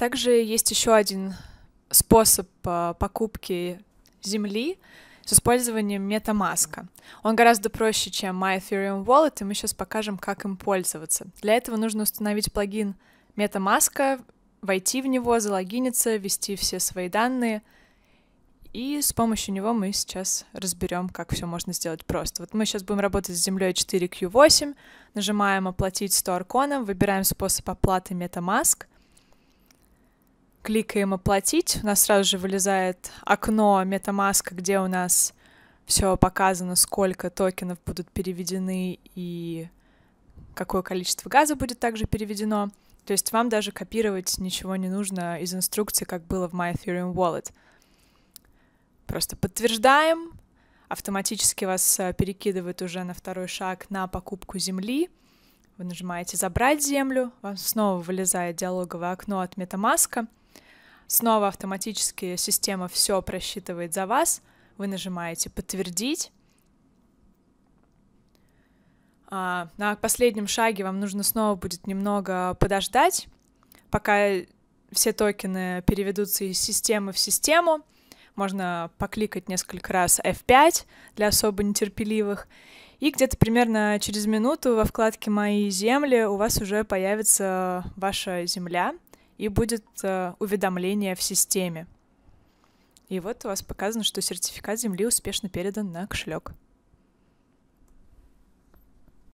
Также есть еще один способ э, покупки земли с использованием метамаска. Он гораздо проще, чем My Ethereum Wallet, и мы сейчас покажем, как им пользоваться. Для этого нужно установить плагин MetaMask, войти в него, залогиниться, ввести все свои данные, и с помощью него мы сейчас разберем, как все можно сделать просто. Вот мы сейчас будем работать с землей 4Q8, нажимаем «Оплатить 100 арконом», выбираем способ оплаты MetaMask — кликаем «Оплатить», у нас сразу же вылезает окно MetaMask, где у нас все показано, сколько токенов будут переведены и какое количество газа будет также переведено. То есть вам даже копировать ничего не нужно из инструкции, как было в My Ethereum Wallet. Просто подтверждаем, автоматически вас э, перекидывает уже на второй шаг на покупку земли. Вы нажимаете «Забрать землю», вам снова вылезает диалоговое окно от MetaMask — Снова автоматически система все просчитывает за вас. Вы нажимаете «Подтвердить». А, на последнем шаге вам нужно снова будет немного подождать, пока все токены переведутся из системы в систему. Можно покликать несколько раз F5 для особо нетерпеливых. И где-то примерно через минуту во вкладке «Мои земли» у вас уже появится ваша земля — и будет э, уведомление в системе. И вот у вас показано, что сертификат земли успешно передан на кошелек.